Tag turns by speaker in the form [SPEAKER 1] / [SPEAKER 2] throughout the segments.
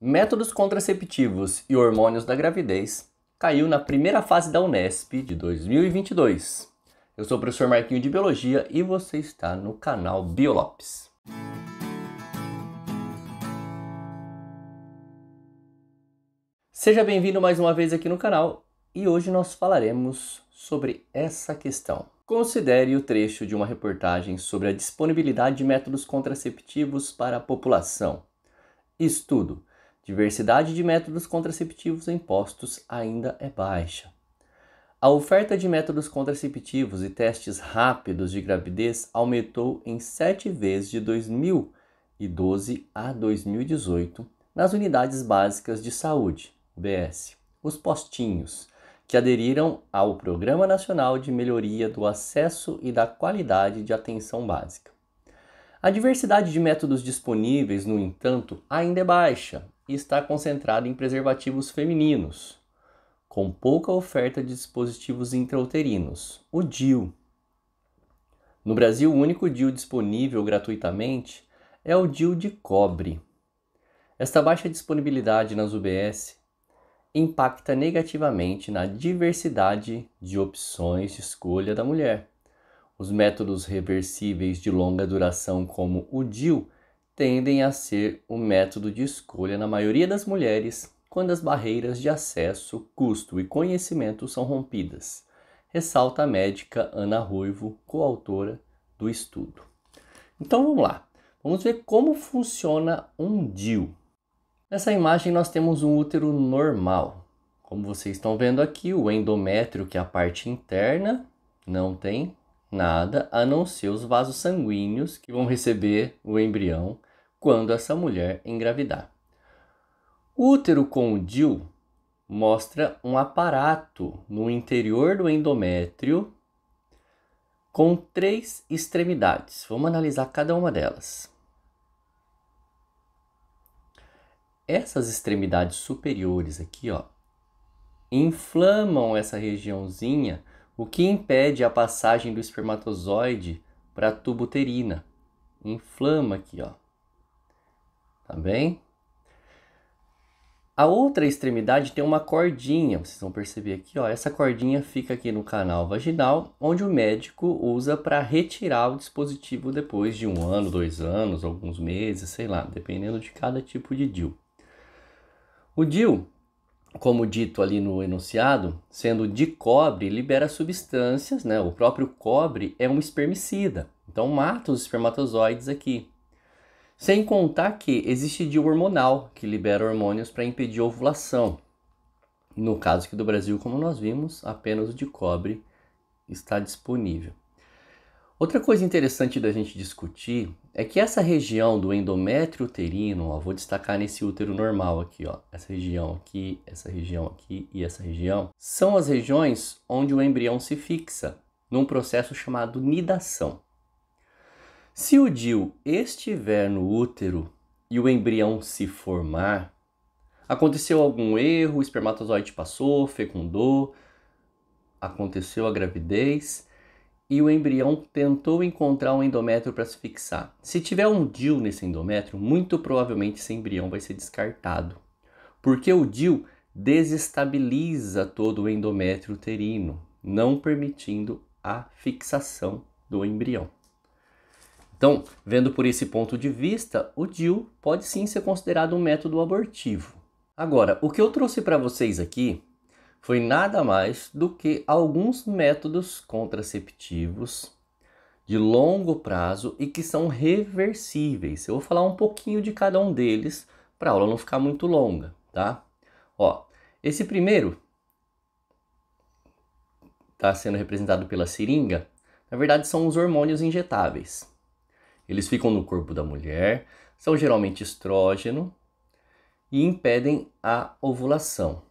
[SPEAKER 1] Métodos contraceptivos e hormônios da gravidez caiu na primeira fase da Unesp de 2022. Eu sou o professor Marquinho de Biologia e você está no canal BioLopes. Seja bem-vindo mais uma vez aqui no canal e hoje nós falaremos sobre essa questão. Considere o trecho de uma reportagem sobre a disponibilidade de métodos contraceptivos para a população. Estudo Diversidade de métodos contraceptivos impostos ainda é baixa. A oferta de métodos contraceptivos e testes rápidos de gravidez aumentou em sete vezes de 2012 a 2018 nas unidades básicas de saúde, UBS, os postinhos, que aderiram ao Programa Nacional de Melhoria do Acesso e da Qualidade de Atenção Básica. A diversidade de métodos disponíveis, no entanto, ainda é baixa está concentrada em preservativos femininos, com pouca oferta de dispositivos intrauterinos, o DIU. No Brasil, o único DIU disponível gratuitamente é o DIU de cobre. Esta baixa disponibilidade nas UBS impacta negativamente na diversidade de opções de escolha da mulher. Os métodos reversíveis de longa duração, como o DIU, tendem a ser o método de escolha na maioria das mulheres quando as barreiras de acesso, custo e conhecimento são rompidas, ressalta a médica Ana Ruivo, coautora do estudo. Então vamos lá, vamos ver como funciona um DIU. Nessa imagem nós temos um útero normal. Como vocês estão vendo aqui, o endométrio, que é a parte interna, não tem nada a não ser os vasos sanguíneos que vão receber o embrião quando essa mulher engravidar. O útero com o DIL mostra um aparato no interior do endométrio com três extremidades. Vamos analisar cada uma delas. Essas extremidades superiores aqui, ó, inflamam essa regiãozinha, o que impede a passagem do espermatozoide para a tubuterina. Inflama aqui, ó tá bem? A outra extremidade tem uma cordinha, vocês vão perceber aqui, ó, essa cordinha fica aqui no canal vaginal, onde o médico usa para retirar o dispositivo depois de um ano, dois anos, alguns meses, sei lá, dependendo de cada tipo de diu. O diu, como dito ali no enunciado, sendo de cobre, libera substâncias, né? O próprio cobre é um espermicida, então mata os espermatozoides aqui. Sem contar que existe DIU hormonal, que libera hormônios para impedir ovulação. No caso aqui do Brasil, como nós vimos, apenas o de cobre está disponível. Outra coisa interessante da gente discutir é que essa região do endométrio uterino, ó, vou destacar nesse útero normal aqui, ó, essa região aqui, essa região aqui e essa região, são as regiões onde o embrião se fixa num processo chamado nidação. Se o DIL estiver no útero e o embrião se formar, aconteceu algum erro, o espermatozoide passou, fecundou, aconteceu a gravidez e o embrião tentou encontrar um endométrio para se fixar. Se tiver um DIL nesse endométrio, muito provavelmente esse embrião vai ser descartado, porque o DIL desestabiliza todo o endométrio uterino, não permitindo a fixação do embrião. Então, vendo por esse ponto de vista, o DIL pode sim ser considerado um método abortivo. Agora, o que eu trouxe para vocês aqui foi nada mais do que alguns métodos contraceptivos de longo prazo e que são reversíveis. Eu vou falar um pouquinho de cada um deles para a aula não ficar muito longa, tá? Ó, esse primeiro está sendo representado pela seringa. Na verdade, são os hormônios injetáveis. Eles ficam no corpo da mulher, são geralmente estrógeno e impedem a ovulação.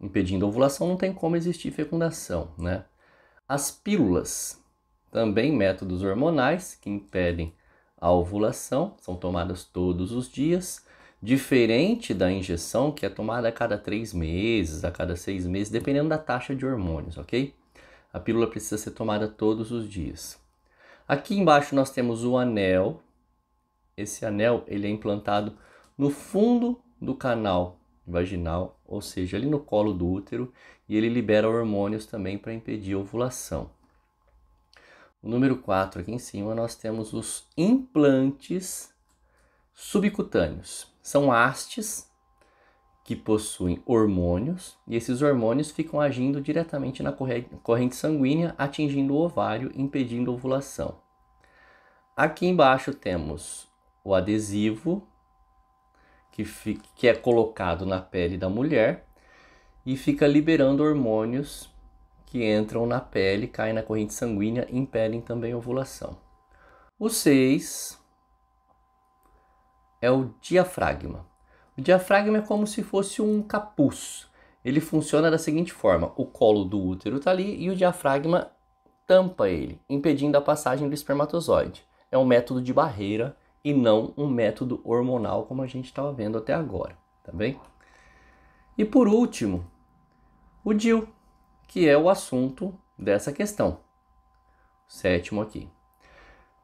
[SPEAKER 1] Impedindo a ovulação não tem como existir fecundação, né? As pílulas, também métodos hormonais que impedem a ovulação, são tomadas todos os dias, diferente da injeção que é tomada a cada três meses, a cada seis meses, dependendo da taxa de hormônios, ok? A pílula precisa ser tomada todos os dias. Aqui embaixo nós temos o anel. Esse anel ele é implantado no fundo do canal vaginal, ou seja, ali no colo do útero, e ele libera hormônios também para impedir a ovulação. O número 4 aqui em cima nós temos os implantes subcutâneos. São hastes que possuem hormônios e esses hormônios ficam agindo diretamente na corrente sanguínea, atingindo o ovário, impedindo a ovulação. Aqui embaixo temos o adesivo que, fica, que é colocado na pele da mulher e fica liberando hormônios que entram na pele, caem na corrente sanguínea e impedem também a ovulação. O 6 é o diafragma. O diafragma é como se fosse um capuz. Ele funciona da seguinte forma: o colo do útero está ali e o diafragma tampa ele, impedindo a passagem do espermatozoide é um método de barreira e não um método hormonal como a gente estava vendo até agora, tá bem? E por último, o DIL, que é o assunto dessa questão. Sétimo aqui.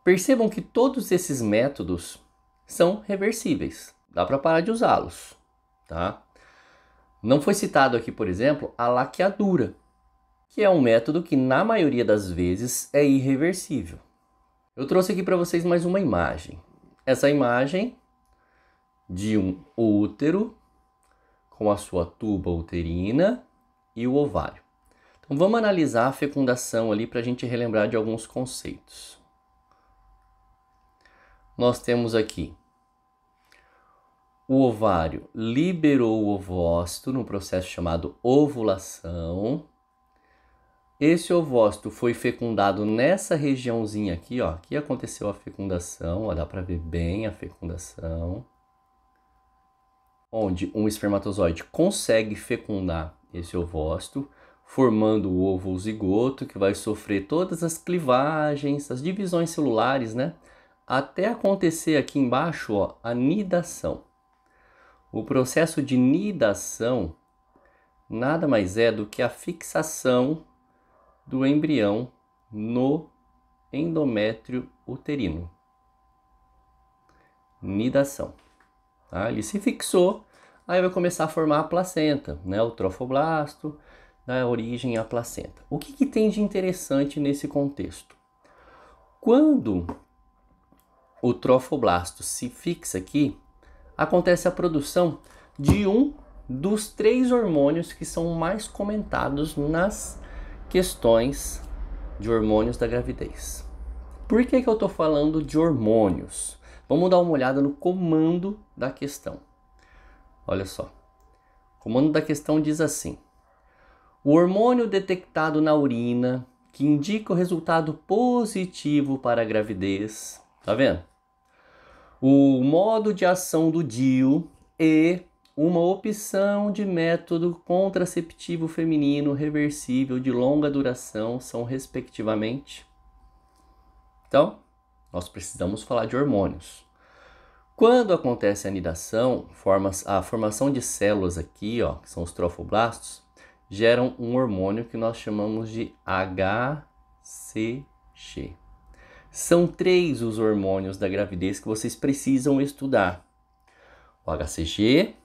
[SPEAKER 1] Percebam que todos esses métodos são reversíveis. Dá para parar de usá-los, tá? Não foi citado aqui, por exemplo, a laqueadura, que é um método que na maioria das vezes é irreversível. Eu trouxe aqui para vocês mais uma imagem. Essa imagem de um útero com a sua tuba uterina e o ovário. Então vamos analisar a fecundação ali para a gente relembrar de alguns conceitos. Nós temos aqui o ovário liberou o ovócito no processo chamado ovulação. Esse ovócito foi fecundado nessa regiãozinha aqui, ó. Aqui aconteceu a fecundação, ó, dá para ver bem a fecundação. Onde um espermatozoide consegue fecundar esse ovócito, formando o ovo zigoto, que vai sofrer todas as clivagens, as divisões celulares, né? Até acontecer aqui embaixo, ó, a nidação. O processo de nidação nada mais é do que a fixação do embrião no endométrio uterino. Nidação. Tá? Ele se fixou, aí vai começar a formar a placenta, né? o trofoblasto, dá origem à placenta. O que, que tem de interessante nesse contexto? Quando o trofoblasto se fixa aqui, acontece a produção de um dos três hormônios que são mais comentados nas questões de hormônios da gravidez. Por que, que eu estou falando de hormônios? Vamos dar uma olhada no comando da questão. Olha só. O comando da questão diz assim: O hormônio detectado na urina que indica o resultado positivo para a gravidez, tá vendo? O modo de ação do DIU e uma opção de método contraceptivo feminino reversível de longa duração são, respectivamente. Então, nós precisamos falar de hormônios. Quando acontece a anidação, a formação de células aqui, ó, que são os trofoblastos, geram um hormônio que nós chamamos de HCG. São três os hormônios da gravidez que vocês precisam estudar: o HCG,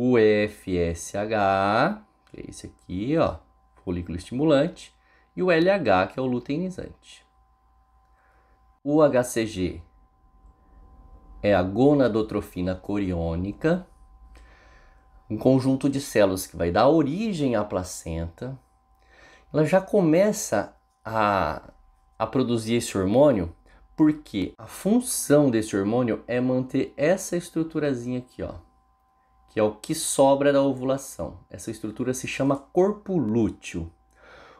[SPEAKER 1] o FSH, que é esse aqui, ó, folículo estimulante, e o LH, que é o luteinizante. O HCG é a gonadotrofina coriônica, um conjunto de células que vai dar origem à placenta. Ela já começa a, a produzir esse hormônio porque a função desse hormônio é manter essa estruturazinha aqui, ó, que é o que sobra da ovulação. Essa estrutura se chama corpo lúteo.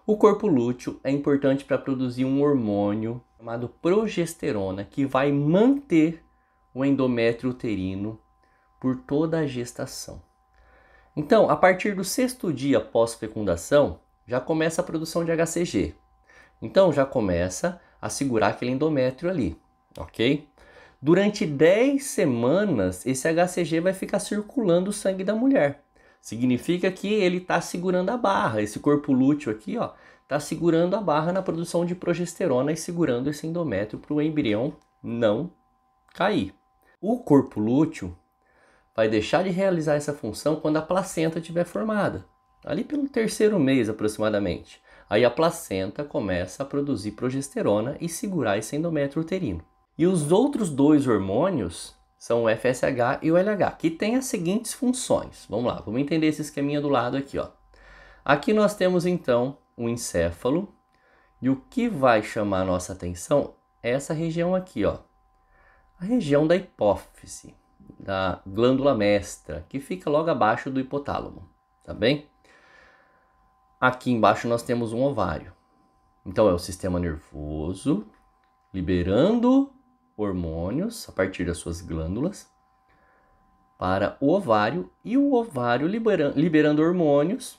[SPEAKER 1] O corpo lúteo é importante para produzir um hormônio chamado progesterona, que vai manter o endométrio uterino por toda a gestação. Então, a partir do sexto dia pós-fecundação, já começa a produção de HCG. Então, já começa a segurar aquele endométrio ali, ok? Durante 10 semanas, esse HCG vai ficar circulando o sangue da mulher. Significa que ele está segurando a barra. Esse corpo lúteo aqui, ó, está segurando a barra na produção de progesterona e segurando esse endométrio para o embrião não cair. O corpo lúteo vai deixar de realizar essa função quando a placenta estiver formada, ali pelo terceiro mês aproximadamente. Aí a placenta começa a produzir progesterona e segurar esse endométrio uterino. E os outros dois hormônios são o FSH e o LH, que têm as seguintes funções. Vamos lá, vamos entender esse esqueminha do lado aqui, ó. Aqui nós temos então o encéfalo, e o que vai chamar a nossa atenção é essa região aqui, ó. A região da hipófise, da glândula mestra, que fica logo abaixo do hipotálamo, tá bem? Aqui embaixo nós temos um ovário. Então é o sistema nervoso liberando hormônios a partir das suas glândulas para o ovário e o ovário liberando hormônios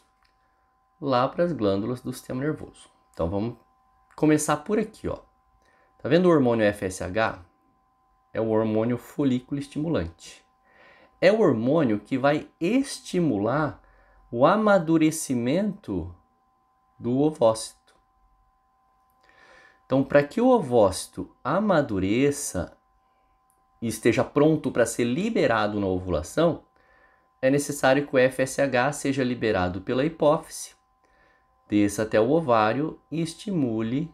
[SPEAKER 1] lá para as glândulas do sistema nervoso. Então vamos começar por aqui, ó. Tá vendo o hormônio FSH? É o hormônio folículo estimulante. É o hormônio que vai estimular o amadurecimento do ovócito. Então, para que o ovócito amadureça e esteja pronto para ser liberado na ovulação, é necessário que o FSH seja liberado pela hipófise, desça até o ovário e estimule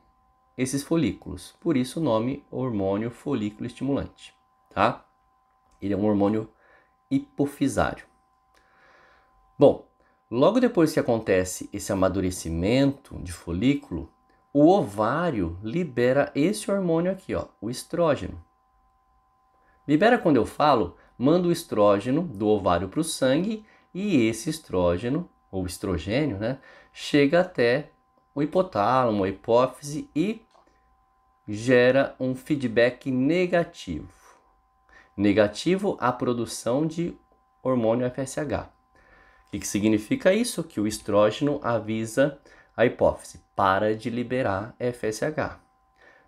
[SPEAKER 1] esses folículos. Por isso o nome hormônio folículo estimulante, tá? Ele é um hormônio hipofisário. Bom, logo depois que acontece esse amadurecimento de folículo, o ovário libera esse hormônio aqui, ó, o estrógeno. Libera quando eu falo, manda o estrógeno do ovário para o sangue e esse estrógeno, ou estrogênio, né, chega até o hipotálamo, a hipófise e gera um feedback negativo. Negativo à produção de hormônio FSH. O que, que significa isso? Que o estrógeno avisa a hipófise para de liberar FSH.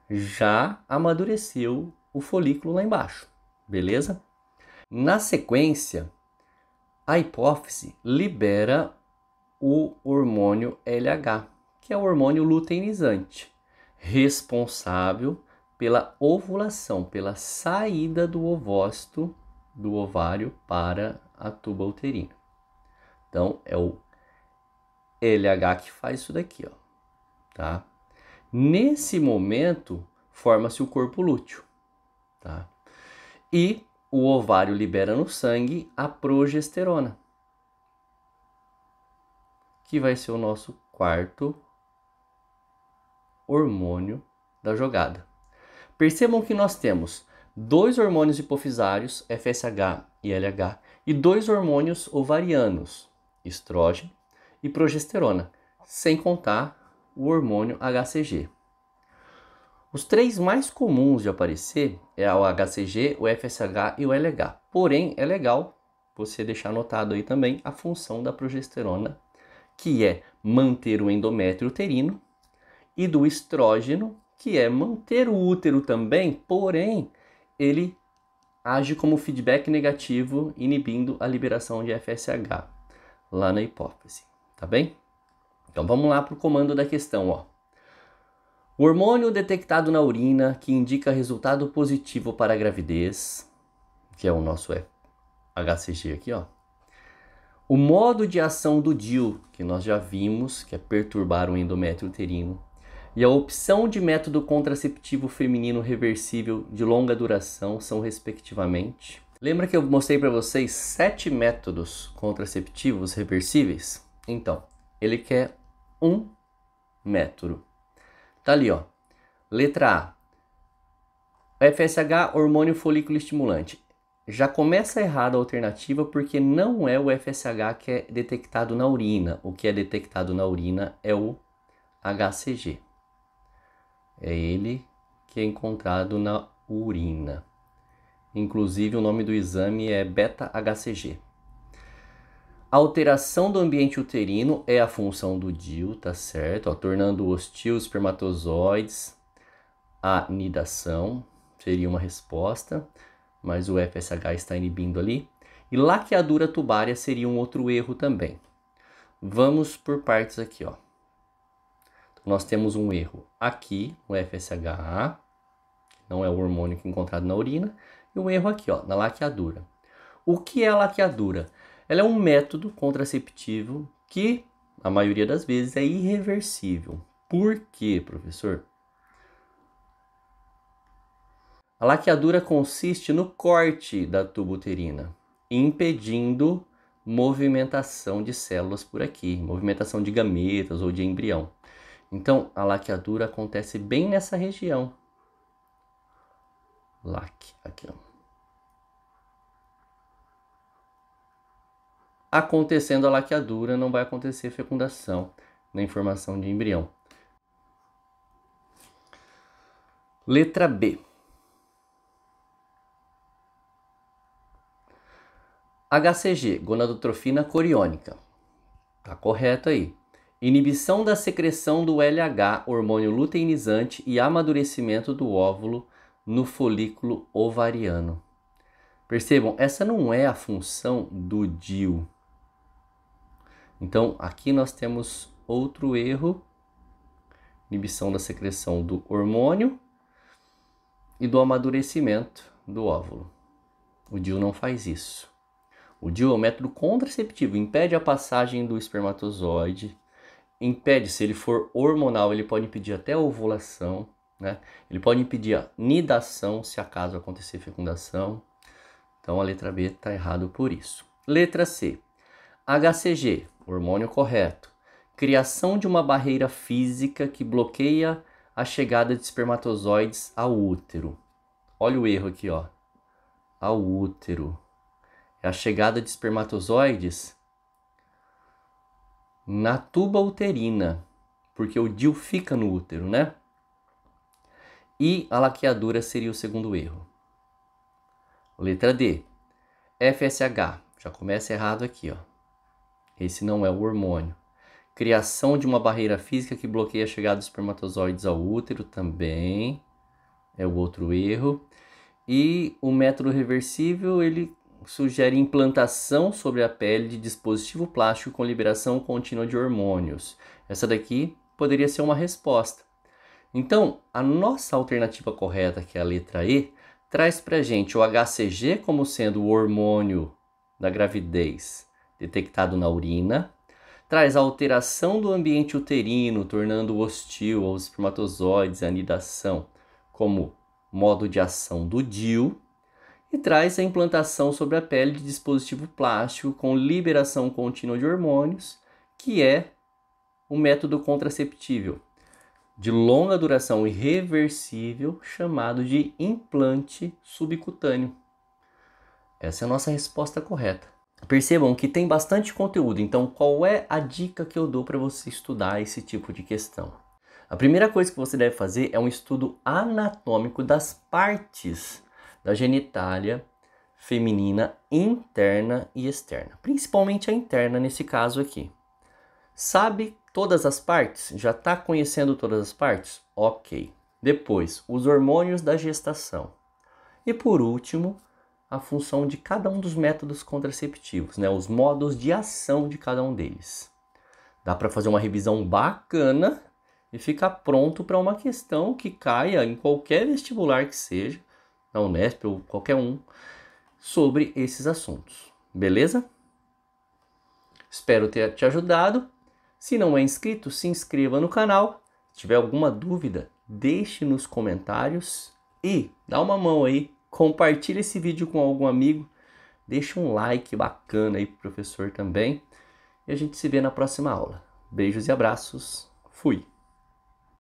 [SPEAKER 1] Já amadureceu o folículo lá embaixo, beleza? Na sequência, a hipófise libera o hormônio LH, que é o hormônio luteinizante, responsável pela ovulação, pela saída do ovócito do ovário para a tuba uterina. Então, é o LH que faz isso daqui, ó, tá? Nesse momento, forma-se o corpo lúteo, tá? E o ovário libera no sangue a progesterona, que vai ser o nosso quarto hormônio da jogada. Percebam que nós temos dois hormônios hipofisários, FSH e LH, e dois hormônios ovarianos, estrógeno e progesterona, sem contar o hormônio HCG. Os três mais comuns de aparecer é o HCG, o FSH e o LH. Porém, é legal você deixar anotado aí também a função da progesterona, que é manter o endométrio uterino, e do estrógeno, que é manter o útero também, porém ele age como feedback negativo, inibindo a liberação de FSH lá na hipófise tá bem? Então vamos lá para o comando da questão, ó. O hormônio detectado na urina que indica resultado positivo para a gravidez, que é o nosso HCG aqui, ó. O modo de ação do DIL, que nós já vimos, que é perturbar o endométrio uterino, e a opção de método contraceptivo feminino reversível de longa duração são respectivamente. Lembra que eu mostrei para vocês sete métodos contraceptivos reversíveis? Então, ele quer um metro, Tá ali, ó. Letra A. FSH, hormônio folículo estimulante. Já começa errada a alternativa porque não é o FSH que é detectado na urina. O que é detectado na urina é o HCG. É ele que é encontrado na urina. Inclusive, o nome do exame é beta-HCG alteração do ambiente uterino é a função do DIL, tá certo? Ó, tornando hostil os espermatozoides à nidação, seria uma resposta, mas o FSH está inibindo ali. E laqueadura tubária seria um outro erro também. Vamos por partes aqui, ó. Então, nós temos um erro aqui o FSHA, não é o hormônio é encontrado na urina, e um erro aqui, ó, na laqueadura. O que é a laqueadura? Ela é um método contraceptivo que, na maioria das vezes, é irreversível. Por quê, professor? A laqueadura consiste no corte da tuba uterina, impedindo movimentação de células por aqui, movimentação de gametas ou de embrião. Então, a laqueadura acontece bem nessa região. Laque, aqui, ó. acontecendo a laqueadura, não vai acontecer fecundação nem formação de embrião. Letra B. HCG, gonadotrofina coriônica. Tá correto aí. Inibição da secreção do LH, hormônio luteinizante e amadurecimento do óvulo no folículo ovariano. Percebam, essa não é a função do DIL. Então, aqui nós temos outro erro, inibição da secreção do hormônio e do amadurecimento do óvulo. O DIU não faz isso. O DIU é um método contraceptivo, impede a passagem do espermatozoide, impede, se ele for hormonal, ele pode impedir até a ovulação, né? Ele pode impedir a nidação, se acaso acontecer fecundação. Então a letra B está errado por isso. Letra C. HCG, hormônio correto, criação de uma barreira física que bloqueia a chegada de espermatozoides ao útero. Olha o erro aqui, ó. Ao útero. É a chegada de espermatozoides na tuba uterina, porque o DIL fica no útero, né? E a laqueadura seria o segundo erro. Letra D. FSH. Já começa errado aqui, ó. Esse não é o hormônio. Criação de uma barreira física que bloqueia a chegada dos espermatozoides ao útero também é o outro erro. E o método reversível, ele sugere implantação sobre a pele de dispositivo plástico com liberação contínua de hormônios. Essa daqui poderia ser uma resposta. Então, a nossa alternativa correta, que é a letra E, traz para gente o HCG como sendo o hormônio da gravidez detectado na urina, traz a alteração do ambiente uterino, tornando-o hostil aos espermatozoides e anidação, como modo de ação do DIL, e traz a implantação sobre a pele de dispositivo plástico com liberação contínua de hormônios, que é um método contraceptível de longa duração irreversível chamado de implante subcutâneo. Essa é a nossa resposta correta. Percebam que tem bastante conteúdo, então qual é a dica que eu dou para você estudar esse tipo de questão? A primeira coisa que você deve fazer é um estudo anatômico das partes da genitália feminina interna e externa, principalmente a interna nesse caso aqui. Sabe todas as partes? Já está conhecendo todas as partes? Ok. Depois, os hormônios da gestação. E por último, a função de cada um dos métodos contraceptivos, né? os modos de ação de cada um deles. Dá para fazer uma revisão bacana e ficar pronto para uma questão que caia em qualquer vestibular que seja, na Unesp ou qualquer um, sobre esses assuntos. Beleza? Espero ter te ajudado. Se não é inscrito, se inscreva no canal. Se tiver alguma dúvida, deixe nos comentários e dá uma mão aí compartilha esse vídeo com algum amigo, deixa um like bacana aí pro professor também. E a gente se vê na próxima aula. Beijos e abraços. Fui.